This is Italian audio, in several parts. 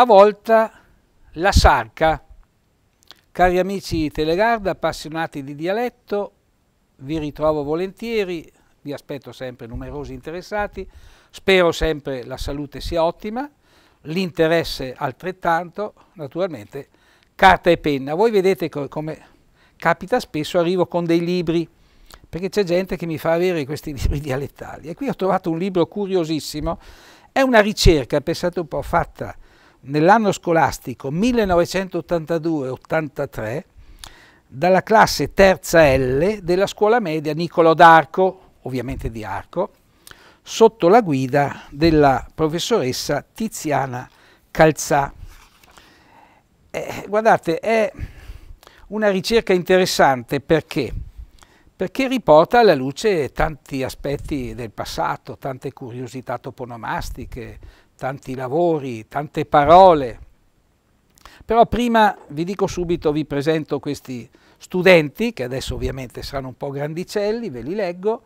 una volta la sarca. Cari amici Telegarda, appassionati di dialetto, vi ritrovo volentieri, vi aspetto sempre numerosi interessati, spero sempre la salute sia ottima, l'interesse altrettanto, naturalmente carta e penna. Voi vedete co come capita spesso, arrivo con dei libri, perché c'è gente che mi fa avere questi libri dialettali. E qui ho trovato un libro curiosissimo, è una ricerca, pensate un po', fatta nell'anno scolastico 1982-83 dalla classe terza L della scuola media Nicolo d'Arco, ovviamente di Arco, sotto la guida della professoressa Tiziana Calzà. Eh, guardate, è una ricerca interessante perché? Perché riporta alla luce tanti aspetti del passato, tante curiosità toponomastiche, tanti lavori, tante parole. Però prima vi dico subito, vi presento questi studenti, che adesso ovviamente saranno un po' grandicelli, ve li leggo.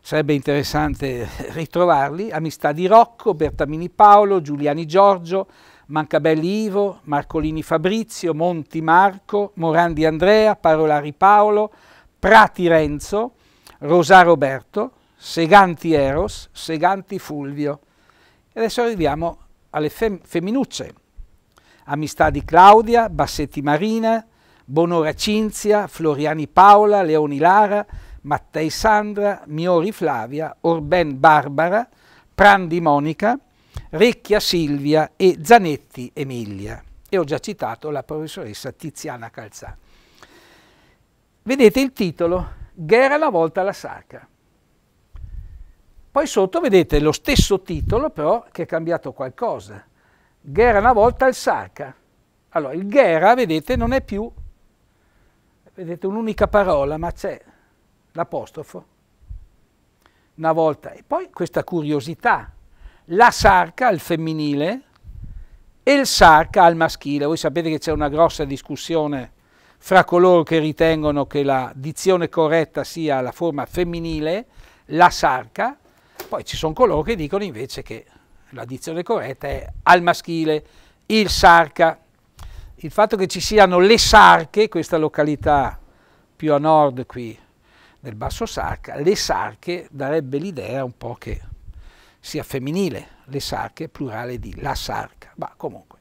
Sarebbe interessante ritrovarli. Amistà di Rocco, Bertamini Paolo, Giuliani Giorgio, Mancabelli Ivo, Marcolini Fabrizio, Monti Marco, Morandi Andrea, Parolari Paolo, Prati Renzo, Rosà Roberto, Seganti Eros, Seganti Fulvio. E adesso arriviamo alle fem femminucce. Amistà di Claudia, Bassetti Marina, Bonora Cinzia, Floriani Paola, Leoni Lara, Mattei Sandra, Miori Flavia, Orben Barbara, Prandi Monica, Recchia Silvia e Zanetti Emilia. E ho già citato la professoressa Tiziana Calzà. Vedete il titolo, Ghera la volta alla sacra. Poi sotto vedete lo stesso titolo però che è cambiato qualcosa. Ghera una volta al Sarca. Allora il Ghera, vedete, non è più, vedete un'unica parola, ma c'è l'apostrofo. Una volta. E poi questa curiosità. La Sarca al femminile e il Sarca al maschile. Voi sapete che c'è una grossa discussione fra coloro che ritengono che la dizione corretta sia la forma femminile, la Sarca, poi ci sono coloro che dicono invece che la dizione corretta è al maschile, il Sarca. Il fatto che ci siano le Sarche, questa località più a nord qui nel Basso Sarca, le Sarche darebbe l'idea un po' che sia femminile, le Sarche, plurale di la Sarca. Ma comunque,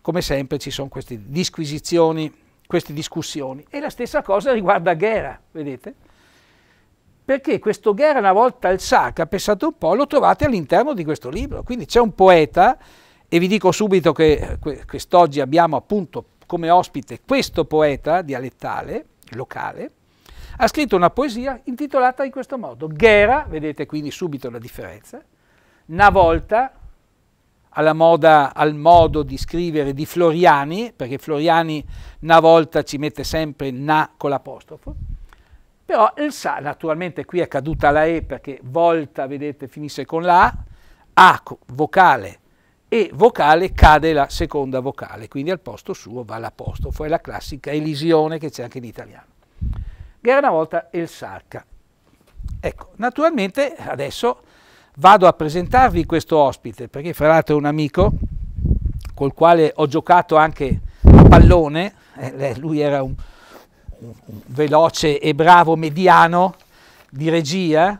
come sempre ci sono queste disquisizioni, queste discussioni. E la stessa cosa riguarda Ghera, vedete? perché questo Guerra una volta al Sacra, pensate un po', lo trovate all'interno di questo libro. Quindi c'è un poeta, e vi dico subito che eh, quest'oggi abbiamo appunto come ospite questo poeta dialettale, locale, ha scritto una poesia intitolata in questo modo, Guerra, vedete quindi subito la differenza, una volta alla moda, al modo di scrivere di Floriani, perché Floriani una volta ci mette sempre na con l'apostrofo, però il sa, naturalmente qui è caduta la E perché volta, vedete, finisce con la A, A vocale e vocale cade la seconda vocale, quindi al posto suo va l'apostrofo, è la classica elisione che c'è anche in italiano. Era una volta il sarca. Ecco, naturalmente adesso vado a presentarvi questo ospite, perché fra l'altro è un amico col quale ho giocato anche a pallone, eh, lui era un, un veloce e bravo mediano di regia,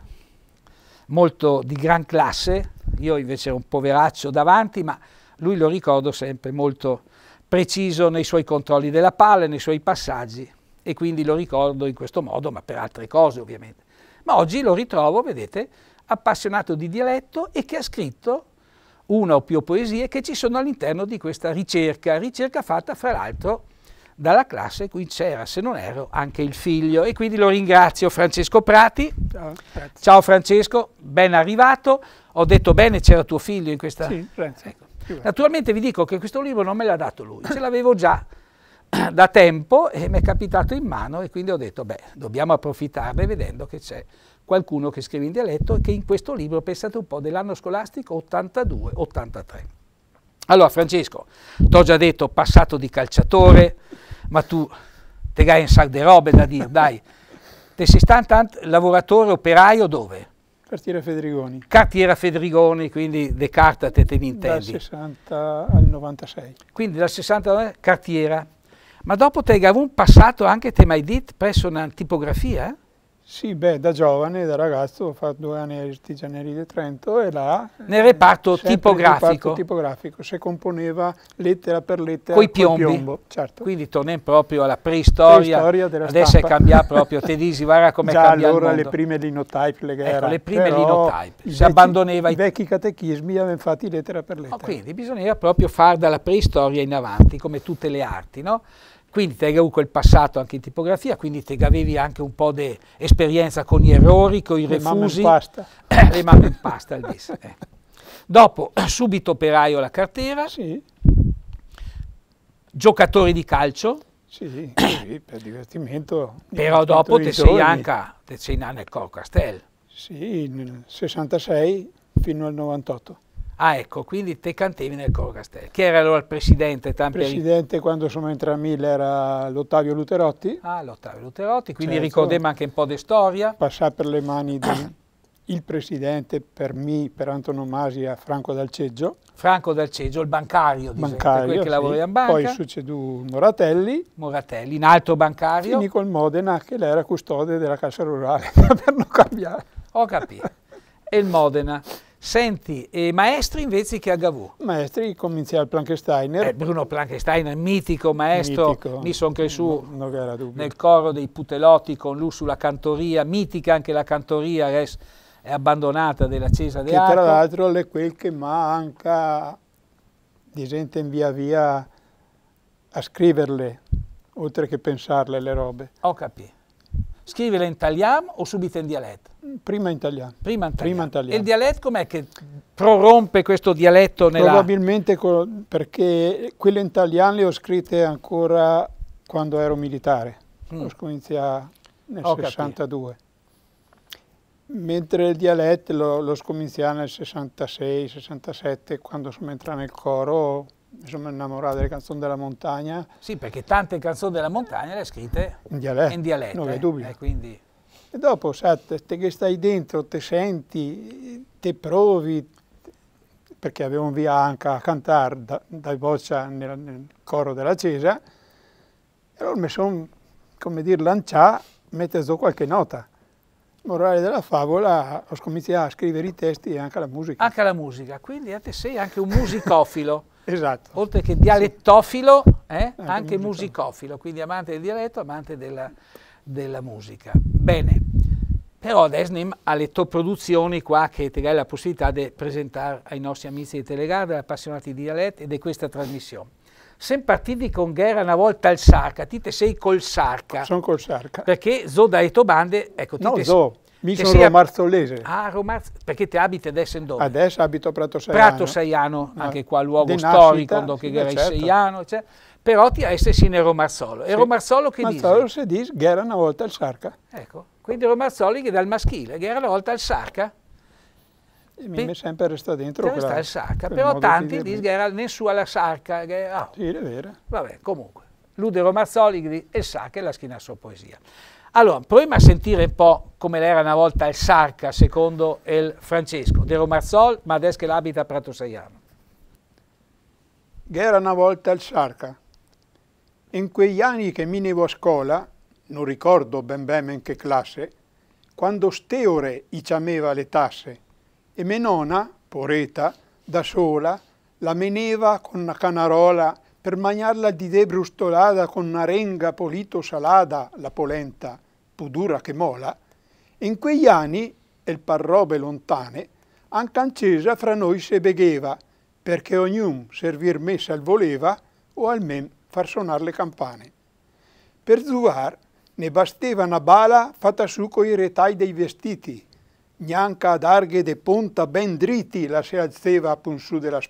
molto di gran classe, io invece ero un poveraccio davanti, ma lui lo ricordo sempre molto preciso nei suoi controlli della palla, nei suoi passaggi e quindi lo ricordo in questo modo, ma per altre cose ovviamente. Ma oggi lo ritrovo, vedete, appassionato di dialetto e che ha scritto una o più poesie che ci sono all'interno di questa ricerca, ricerca fatta fra l'altro dalla classe, qui c'era, se non ero, anche il figlio. E quindi lo ringrazio Francesco Prati. Ciao, Ciao Francesco, ben arrivato. Ho detto bene, c'era tuo figlio in questa... Sì, ecco. Naturalmente vi dico che questo libro non me l'ha dato lui, ce l'avevo già da tempo e mi è capitato in mano e quindi ho detto, beh, dobbiamo approfittarne vedendo che c'è qualcuno che scrive in dialetto e che in questo libro, pensate un po', dell'anno scolastico 82-83. Allora Francesco, ti ho già detto passato di calciatore, ma tu te gai un sacco di robe da dire, dai. Te sei stato lavoratore operaio dove? Cartiera Fedrigoni. Cartiera Fedrigoni, quindi De Carta te te ne intendi. Dal 60 al 96. Quindi dal 60 al 96, Cartiera. Ma dopo te hai un passato anche, te mai dit, presso una tipografia? Sì, beh, da giovane, da ragazzo, ho fatto due anni all'Artigianeria di Trento e là... Nel reparto tipografico? Nel reparto tipografico, si componeva lettera per lettera Coi piombo. Certo. Quindi torniamo proprio alla preistoria, preistoria della adesso stampa. è cambiato proprio, te disi, guarda come cambia allora il mondo. allora le prime linotype le guerre. Ecco, le prime linotype, si abbandoneva... I vecchi catechismi avevano fatti lettera per oh, lettera. No, quindi bisognava proprio fare dalla preistoria in avanti, come tutte le arti, no? Quindi te avevi quel passato anche in tipografia, quindi te avevi anche un po' di esperienza con gli errori, con i le refusi. Le mamme in pasta. le eh, mamme in pasta, il bis. Ecco. Eh. Dopo, subito operaio alla cartera, sì. giocatori di calcio. Sì, sì, per divertimento. Però dopo te sei, anche, te sei nel Coro Castel. Sì, nel 66 fino al 98. Ah ecco, quindi te cantevi nel coro Castello. Chi era allora il presidente Tampieri? Il presidente quando sono entrato a Mille era l'Ottavio Luterotti. Ah, l'Ottavio Luterotti, quindi certo. ricordiamo anche un po' di storia. Passare per le mani del presidente per me, per antonomasia, Franco Dalceggio. Franco Dalceggio, il bancario, bancario quello che sì. lavorava in banca. Poi succedù Moratelli. Moratelli, un altro bancario. Finì col Modena, che lei era custode della Cassa Rurale, per non cambiare. Ho capito. E il Modena. Senti, Maestri invece che Agavù? Maestri cominciai al Plankensteiner. Eh, Bruno Plankensteiner, mitico maestro, mitico. mi son cresciuto no, nel coro dei Putelotti con lui sulla cantoria, mitica anche la cantoria, res, è abbandonata della Cesa de Che tra l'altro è quel che manca di gente in via via a scriverle, oltre che pensarle le robe. Ho capito. Scriverle in italiano o subito in dialetto? Prima in italiano. Prima in italiano. italiano. E il dialetto com'è che prorompe questo dialetto nella... Probabilmente perché quelle in italiano le ho scritte ancora quando ero militare. Mm. Ho scominciato nel ho 62. Capito. Mentre il dialetto lo, l'ho scominciato nel 66, 67, quando sono entrato nel coro mi sono innamorato delle canzoni della montagna. Sì, perché tante canzoni della montagna le ho scritte in dialetto, in dialetto non eh, dubbio. Eh, quindi... E dopo, sa, te che stai dentro, te senti, te provi, perché avevo un via anche a cantare da, dai boccia nel, nel, coro della Cesa, e allora mi sono, come dire, lanciato, mettendo qualche nota. Morale della favola, ho cominciato a scrivere i testi e anche la musica. Anche la musica, quindi a te sei anche un musicofilo. esatto. Oltre che dialettofilo, eh, anche, anche musicofilo, quindi amante del dialetto, amante della, della musica. Bene, però Desnim ha le tue produzioni qua che ti dà la possibilità di presentare ai nostri amici di Telegarda, appassionati di dialetto e di questa trasmissione. Se partiti con Guerra una volta al Sarca, ti sei col Sarca. Sono col Sarca. Perché Zo da Etobande, ecco, ti no, te Zo. Mi sono sei... romarzolese. Ah, Romarz... perché ti abiti adesso in dove? Adesso abito a Prato Saiano. Prato Saiano, ah. anche qua luogo De storico, nascita, dove sì, era certo. Seiano, eccetera. Cioè, Perotti a eh, Essessin e Romarzolo. Sì. E Romarzolo che dice? Romarzolo si dice che era una volta al Sarca. Ecco, quindi Romarzolo che dal maschile, che era una volta al Sarca. E mi è sempre restato dentro. Quella, resta al Sarca, però tanti dicono che era nessuno la Sarca. Che, ah, oh. Sì, è vero. Vabbè, comunque. Lude Romarzoli dice il Sarca e la schina sua poesia. Allora, proviamo a sentire un po' come era una volta il Sarca, secondo il Francesco, De Romarzolo, ma adesso che l'abita a Prato Saiano. Che era una volta il Sarca, in quegli anni che minivo a scuola, non ricordo ben bene in che classe, quando Steore i ciameva le tasse e menona, nonna, poreta, da sola, la meneva con una canarola per mangiarla di debrustolada con una renga polito salada, la polenta, pudura che mola, in quegli anni, e il parrobe lontane, anche ancesa fra noi se begheva, perché ognun servir messa il voleva o almen far suonare le campane. Per Zuar ne basteva una bala fatta su coi retai dei vestiti, gnanca ad arghe de ponta ben dritti la si alzeva pun su della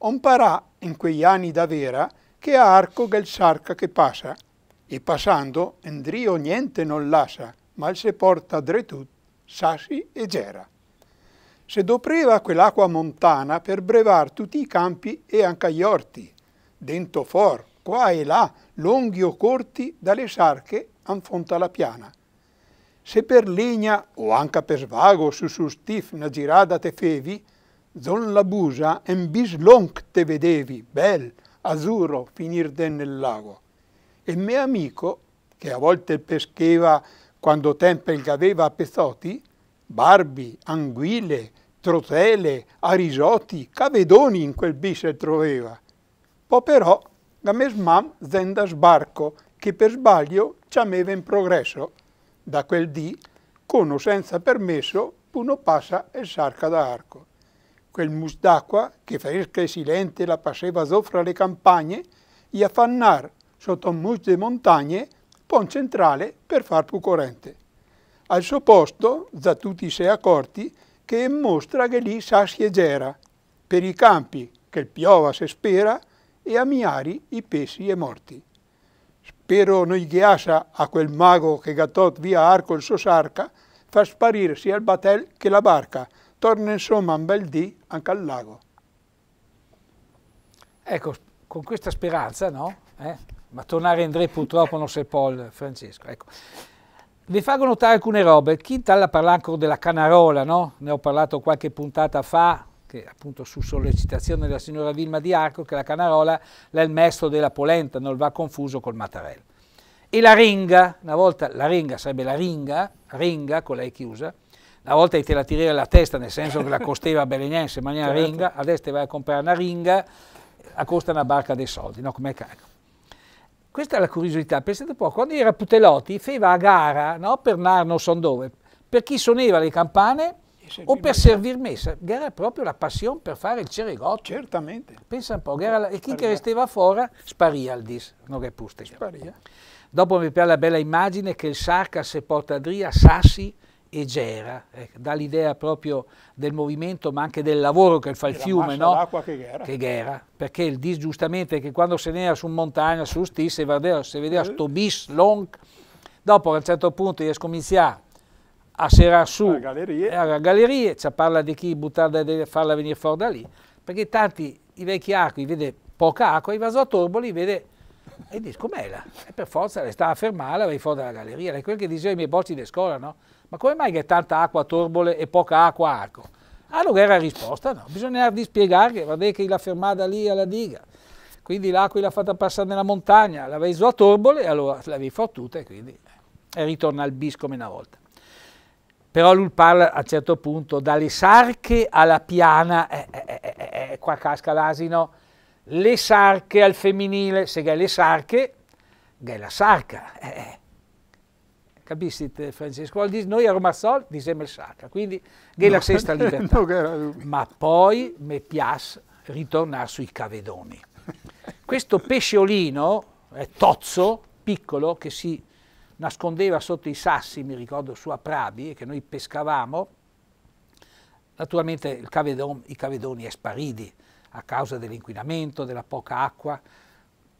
On parà in quegli anni da vera che a arco che sarca che passa, e passando Endrio niente non lascia, ma se porta dretut, sassi e gera. Se dopreva quell'acqua montana per brevar tutti i campi e anche gli orti, dento for, qua e là, lunghi o corti, dalle sarche anfonta la piana. Se per legna o anche per svago su sustif una girada te fevi, zon la busa en bislonc te vedevi, bel, azzurro, finir den nel lago. E me amico, che a volte pescheva quando tempel aveva a pezzoti, barbi, anguille, trotele, arisoti, cavedoni in quel bis troveva. Poi però la mia mamma zenda sbarco che per sbaglio ci aveva in progresso. Da quel dì, con o senza permesso, uno passa e sarca da arco. Quel mus d'acqua che fresca e silente la passeva soffra le campagne, gli affannar sotto un mus di montagne, pon centrale per far più corrente. Al suo posto, da tutti si è accorti, che mostra che lì sassi e gera. Per i campi, che il piova se spera, e a Miari i pesi e morti. Spero non ghiasa a quel mago che gattot via arco il suo sarca, fa sparire sia il batel che la barca, torna insomma un bel dì anche al lago. Ecco, con questa speranza, no? Eh? Ma tornare in Dre purtroppo non se sepol Francesco. Ecco. Vi faccio notare alcune robe. Quintalla parla ancora della canarola, no? Ne ho parlato qualche puntata fa, che appunto su sollecitazione della signora Vilma Di Arco, che la canarola è il mestro della polenta, non va confuso col mattarello. E la ringa, una volta la ringa sarebbe la ringa, renga con lei chiusa, una volta te la tirai alla testa, nel senso che la costeva belegnense, ma una certo. ringa, adesso te vai a comprare una ringa, a costa una barca dei soldi, no? Come caro. Questa è la curiosità, pensate un po', quando era Putelotti, feva a gara, no? Per Narno son dove, per chi suoneva le campane, o per servir messa. Era proprio la passione per fare il ceregotto. Certamente. Pensa un po', la, e chi che restava fuori sparì il dis, non repuste. Sparia. Dopo mi piace la bella immagine che il Sarcas se porta dria, Sassi e Gera, eh, dà l'idea proprio del movimento ma anche del lavoro che fa il fiume, no? che, gera. che gera. Perché il dis giustamente che quando se ne era su montagna, su stis, se vedeva, questo eh. bis long, dopo a un certo punto gli scominciava a Serassù a gallerie. a gallerie, ci parla di chi buttarla e farla venire fuori da lì, perché tanti i vecchi acqui vede poca acqua, i vasotorboli vede e dice com'è la? E per forza le sta a fermare, la vai fuori dalla galleria, è quel che dicevo i miei bocci di scuola, no? Ma come mai che tanta acqua torbole e poca acqua arco? Allora era risposta, no, bisognava spiegare che guardate che l'ha fermata lì alla diga, quindi l'acqua l'ha fatta passare nella montagna, l'avevi su a torbole e allora l'avevi fottuta e quindi e eh, ritorna al bis come una volta però lui parla a un certo punto dalle sarche alla piana, eh eh eh, eh, eh, eh, qua casca l'asino, le sarche al femminile, se hai le sarche, hai la sarca. Capisci Francesco? Noi a Romazzol diciamo il sarca, quindi gai no, la sesta libertà. No, Ma poi mi piace ritornare sui cavedoni. Questo pesciolino è tozzo, piccolo, che si nascondeva sotto i sassi, mi ricordo, su Aprabi, che noi pescavamo. Naturalmente cavedon, i cavedoni spariti a causa dell'inquinamento, della poca acqua.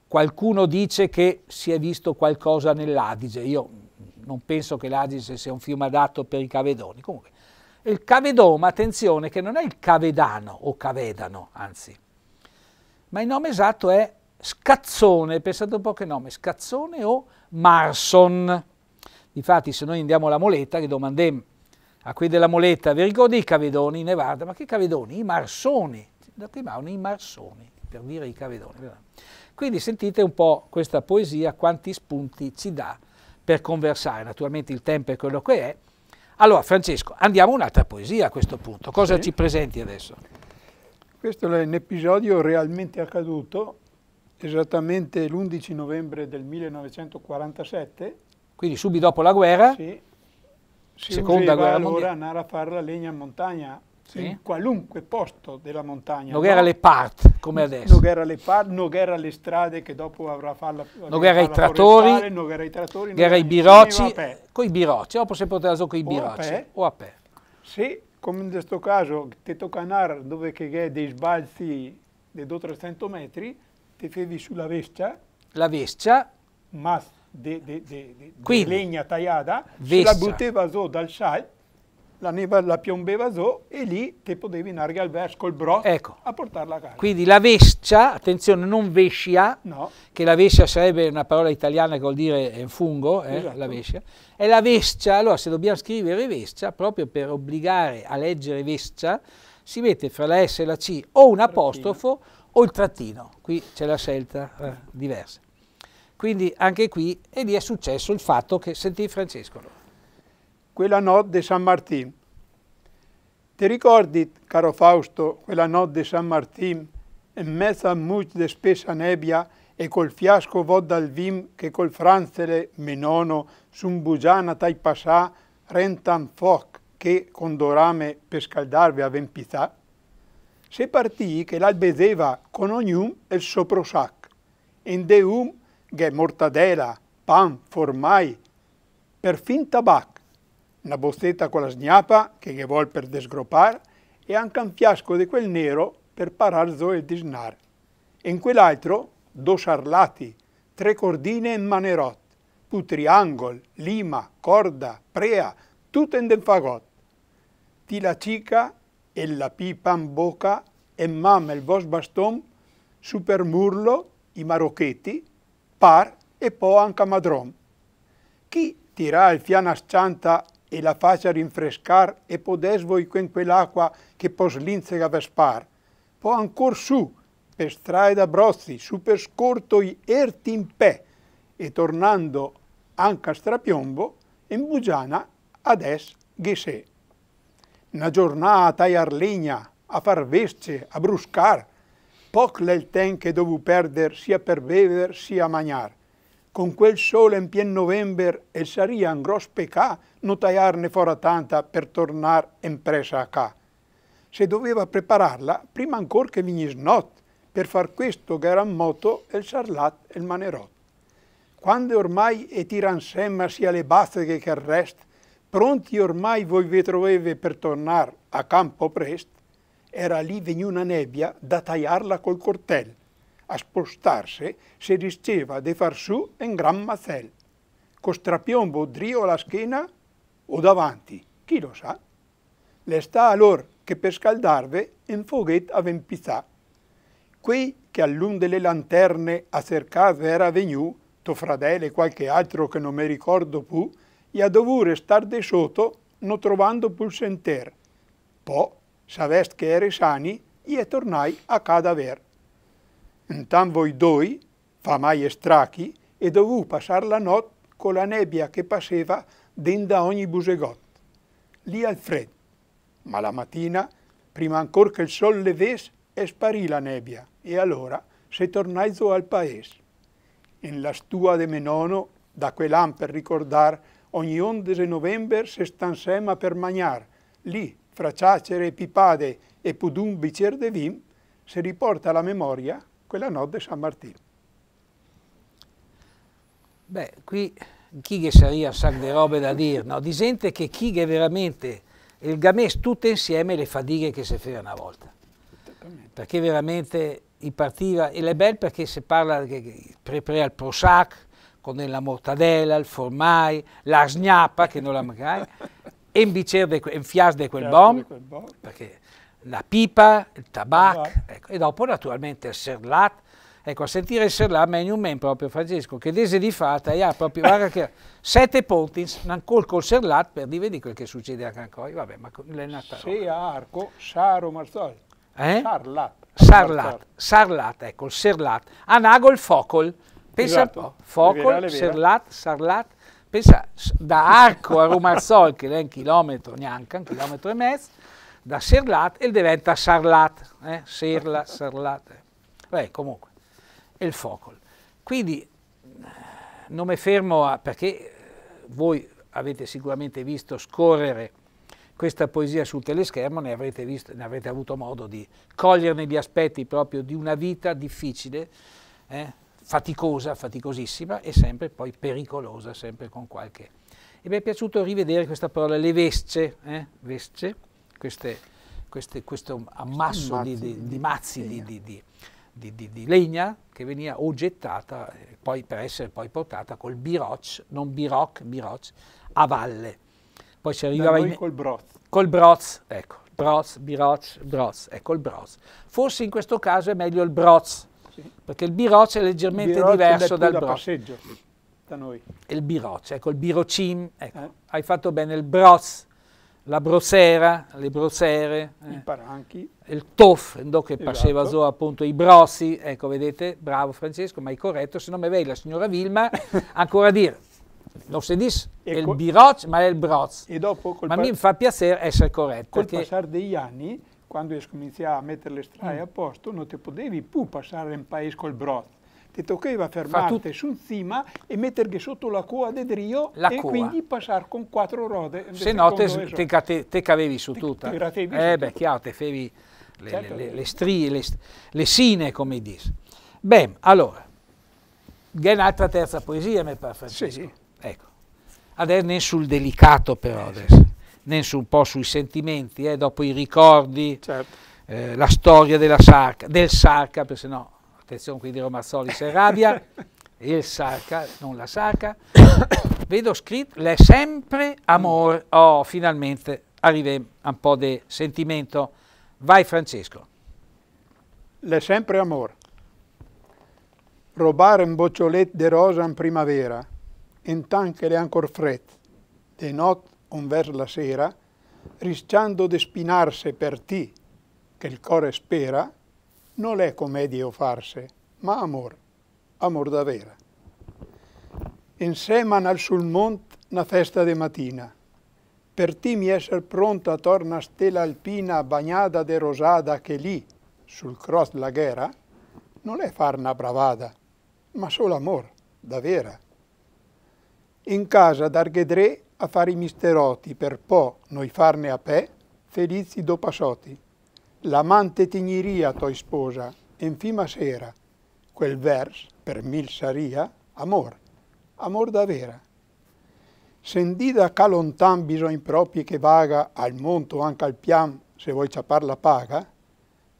Qualcuno dice che si è visto qualcosa nell'Adige, io non penso che l'Adige sia un fiume adatto per i cavedoni. Comunque, il cavedoma, attenzione, che non è il cavedano o cavedano, anzi, ma il nome esatto è scazzone, pensate un po' che nome, scazzone o Marson. Difatti, se noi andiamo alla Moletta, gli domandiamo a quelli della Moletta, vi ricordi i Cavedoni in Nevada? Ma che Cavedoni? I Marsoni. Da Timone i Marsoni, per dire i Cavedoni. Quindi sentite un po' questa poesia, quanti spunti ci dà per conversare. Naturalmente il tempo è quello che è. Allora, Francesco, andiamo a un'altra poesia a questo punto. Cosa sì. ci presenti adesso? Questo è un episodio realmente accaduto esattamente l'11 novembre del 1947. Quindi subito dopo la guerra, sì, seconda guerra allora mondiale. andare a fare la legna in montagna, sì. in qualunque posto della montagna. Non era le part, come adesso. Non era le part, non era le strade che dopo avrà fatto la Non era i trattori, non era i trattori, non era i biroci, con i birocci, dopo si poteva giocare con i birocci, o a pè. Sì, come in questo caso, te tocca andare dove che è dei sbalzi di 200-300 metri, te fevi sulla vescia. La vescia. Mas de, de, de, de legna tagliata, la butteva so dal sal, la, neva, la piombeva so e lì te potevi andare al verso col bro ecco. a portarla a casa. Quindi la vescia, attenzione, non vescia, no. che la vescia sarebbe una parola italiana che vuol dire eh, fungo, eh, esatto. la vescia, è la vescia, allora se dobbiamo scrivere vescia, proprio per obbligare a leggere vescia, si mette fra la S e la C o un apostrofo, o il trattino, qui c'è la scelta eh, diversa. Quindi anche qui, e lì è successo il fatto che sentì Francesco. Quella notte di San Martino. Ti ricordi, caro Fausto, quella notte di San Martino, in mezzo a muc di spessa nebbia e col fiasco vo dal vim che col franzele menono sun bugiana tai passà rentan foc che con dorame per scaldarvi a pità? Se partì che l'albedeva con ognun il suo prosac, in deum che mortadela, pan, formai, per fin tabac, una bozzetta con la sgnapa che ghe vuol per desgropar e anche un fiasco di quel nero per parazzo e disnar. E in quell'altro dos arlati, tre cordine e manerot, putriangol, lima, corda, prea, tutto in den fagot. Ti la cica e la pipa in bocca e mamma il vostro baston super murlo i marocchetti, par e poi anche madron. Chi tirà il fiana scianta e la faccia rinfrescar e podes voi con quell'acqua che pos l'inzega vespar, può ancor su, per strada brozzi, su per scorto i erti in pè, e tornando anche a strapiombo, in Bugiana ades ghesè una giornata a Arlegna, a far vesce, a bruscar. Poc l'è il tempo che dovevo perdere sia per bever sia a mangiare. Con quel sole in pien novembre e saria un grosso peccato non tagliarne fora tanta per tornare in presa a ca. Se doveva prepararla prima ancora che vignis not, per far questo che era moto il sarlat e il manerot. Quando ormai e tiran semma sia le bazze che il resto, pronti ormai voi vi trovate per tornare a campo presto, era lì venuta una nebbia da tagliarla col cortel. A spostarsi si rischiava di far su un gran macello. Con strapiombo drio alla schiena o davanti, chi lo sa? Le sta allora che per scaldarvi un foghetto a impizzato. Quei che all'un delle lanterne a cercarvi era venuto, tuo fratello e qualche altro che non mi ricordo più, e a dover di sotto non trovando più il senter. Poi, savest che eri sani, e tornai a cadaver. Intan voi due, fa mai strachi, e dovu passar la notte con la nebbia che passeva den ogni busegot. Lì al freddo. Ma la mattina, prima ancora che il sol leves, sparì la nebbia, e allora se tornai zo al paese. In la stua de Menono, da quell'an per ricordar ogni 11 novembre si sta insieme per mangiare. Lì, fra ciacere e pipade e pudum bicer de vin, si riporta alla memoria quella notte di San Martino. Beh, qui chi che saria sac de robe da dire, no? Disente che chi che veramente il Games tutte insieme le fatiche che si fece una volta. Perché veramente partiva, e è bello perché si parla pre, pre al Prosac, con la mortadella, il formai, la sgnappa, che non la mangai, e in fias di quel bom, perché la pipa, il tabacco, ecco. e dopo naturalmente il serlat, Ecco, a sentire il serlat meglio un men proprio Francesco, che dese di fatta e ha proprio, guarda che sette punti, non col col serlat per dire quel che succede a Cancoi, vabbè, ma è natale. Sì, arco, saro, marzoi. Eh? Sarlat. Sarlat, sarlat, ecco, il serlat. anago il focol. Pensa, esatto. Focol, Serlat, Sarlat, pensa da Arco a Romarzol, che è un chilometro, neanche un chilometro e mezzo, da Serlat e diventa Sarlat, eh? Serla, Sarlat. Beh, comunque, è il Focol. Quindi non mi fermo a, perché voi avete sicuramente visto scorrere questa poesia sul teleschermo, ne avrete, visto, ne avrete avuto modo di coglierne gli aspetti proprio di una vita difficile, eh? faticosa, faticosissima e sempre poi pericolosa, sempre con qualche... E mi è piaciuto rivedere questa parola, le vesce, eh? vesce queste, queste, questo ammasso mazzi, di, di, di, mazzi di, di, legna che veniva o gettata eh, poi, per essere poi portata col biroc, non biroc, biroc, a valle. Poi si arrivava in... col broz. Col broz, ecco, broz, biroc, broz, ecco il broz. Forse in questo caso è meglio il broz, perché il biroccio è leggermente biroccio diverso dal broc. passeggio da noi. Il biroccio, ecco, il birocim, ecco, eh? hai fatto bene, il broz, la brosera, le brosere, eh. i paranchi, il tof, che esatto. passeva so appunto i brossi, ecco vedete, bravo Francesco, ma hai corretto, se no mi vei la signora Vilma ancora a dire, non si dice è il biroc, ma è il broz. ma mi fa piacere essere corretto. Col perché, passare degli anni quando cominciava a mettere le strade mm. a posto, non ti potevi più passare in paese col brot. Ti toccava fermarti su un cima e mettergli sotto la coa del rio la e coa. quindi passare con quattro rode. Se no te, te, te, te, cavevi su tutta. Te, te eh su beh, tutto. chiaro, te fevi le, certo. le, le, le strie, le, sine, come dice. Beh, allora, è un'altra terza poesia, mi pare, Francesco. Sì. Ecco. Adesso è sul delicato però eh, adesso. Nenso un po' sui sentimenti, eh, dopo i ricordi, certo. eh, la storia della Sarca, del Sarca, perché se no, attenzione qui di Romazzoli si arrabbia, il Sarca, non la Sarca, vedo scritto l'è sempre amor, oh finalmente a un po' di sentimento, vai Francesco. L'è sempre amor, robare un boccioletto di rosa in primavera, in tanche le ancor fret, de notte un ver la sera, rischiando de spinarse per ti, che il core spera, non è commedie o farse, ma amor, amor da vera. Inseman al sul mont na festa de mattina, per ti mi esser pronta torna stella alpina bagnata de rosada che lì, sul cross la ghera, non è far una bravada, ma solo amor, da vera. In casa d'Arghedre a fare i misteroti per po noi farne a pe, felizi do passoti. L'amante tigniria toi sposa, enfima sera, quel vers per mil saria, amor, amor da vera. Sendida ca lontan bisogna propri che vaga al monto anche al pian, se vuoi ciapar la paga,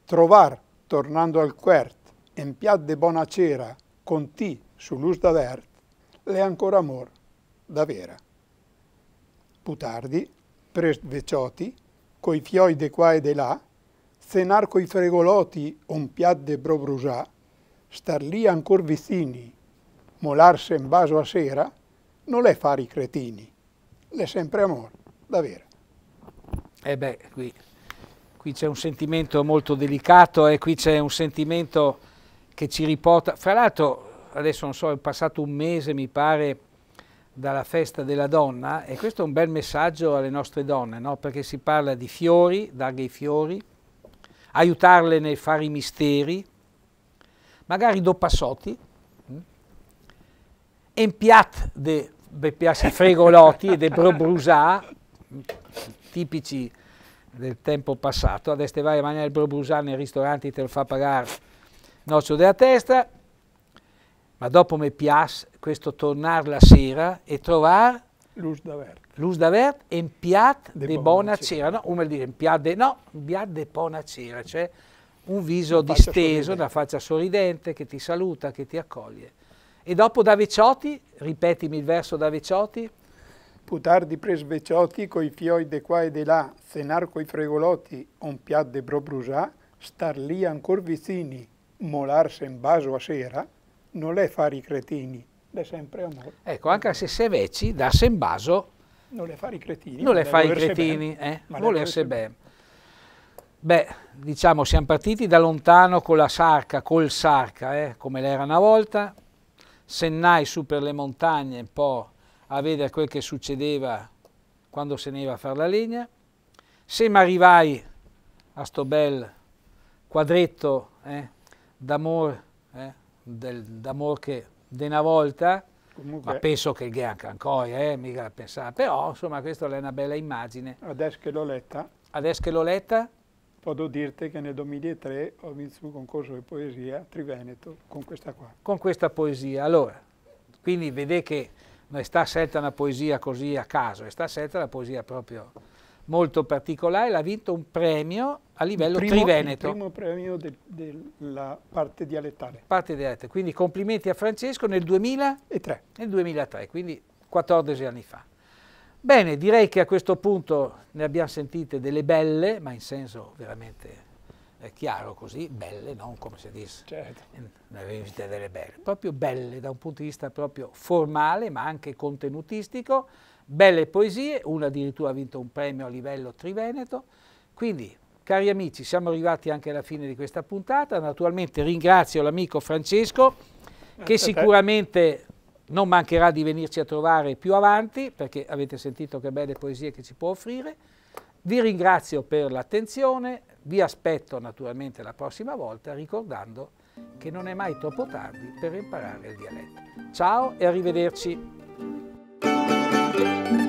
trovar, tornando al quert, en piat de bona cera, con ti, su l'us da vert, le ancora amor, da vera. Putardi, Prest Veccioti, coi fioi de qua e de là, cenar coi fregoloti un piat de brobrusà, star lì ancor vicini, molarse in vaso a sera, non le fare i cretini, le sempre amor, davvero. E eh beh, qui, qui c'è un sentimento molto delicato e qui c'è un sentimento che ci riporta, fra l'altro adesso non so, è passato un mese mi pare dalla festa della donna e questo è un bel messaggio alle nostre donne, no? perché si parla di fiori, darle i fiori, aiutarle nel fare i misteri, magari doppassoti, mm? empiat de beppiassi fregoloti e de brobrusà, mm, tipici del tempo passato, adesso vai a mangiare il brobrusà nei ristoranti, te lo fa pagare noccio della testa, ma dopo mi piace questo tornare la sera e trovare Luz d'Avert. Luz d'Avert e un piat de, de buona cera. No, come dire, un piat de, no, un piat de buona cera, cioè un viso una disteso, una faccia sorridente che ti saluta, che ti accoglie. E dopo da Veciotti, ripetimi il verso da Veciotti. Putar di pres Veciotti coi fioi de qua e de là, cenar coi fregolotti, un piat de brobrusà, star lì ancor vicini, molarse in baso a sera, non le fa i cretini, le sempre amore. Ecco, anche se se veci, da Sembaso... Non le fa i cretini. Non le fa i cretini, ben, eh? Ma volerse bene. Beh, diciamo, siamo partiti da lontano con la sarca, col sarca, eh? come l'era una volta. Sennai su per le montagne un po' a vedere quel che succedeva quando se ne iva a fare la legna. Se mi arrivai a sto bel quadretto eh, d'amore, eh, d'amore che de una volta, Comunque, ma penso che è anche ancora, eh, mica la pensavo, però insomma questa è una bella immagine. Adesso che l'ho letta. Adesso che l'ho letta. Posso dirti che nel 2003 ho vinto un concorso di poesia Triveneto con questa qua. Con questa poesia, allora, quindi vede che non è stata scelta una poesia così a caso, è stata scelta la poesia proprio molto particolare, l'ha vinto un premio a livello primo, triveneto. Il primo premio della de parte dialettale. Parte dialettale, quindi complimenti a Francesco nel 2003. Nel 2003, quindi 14 anni fa. Bene, direi che a questo punto ne abbiamo sentite delle belle, ma in senso veramente eh, chiaro così, belle, non come si dice, certo. una eh, rivista delle belle, proprio belle da un punto di vista proprio formale ma anche contenutistico, belle poesie, una addirittura ha vinto un premio a livello triveneto, quindi cari amici siamo arrivati anche alla fine di questa puntata, naturalmente ringrazio l'amico Francesco che sicuramente non mancherà di venirci a trovare più avanti perché avete sentito che belle poesie che ci può offrire. Vi ringrazio per l'attenzione, vi aspetto naturalmente la prossima volta ricordando che non è mai troppo tardi per imparare il dialetto. Ciao e arrivederci!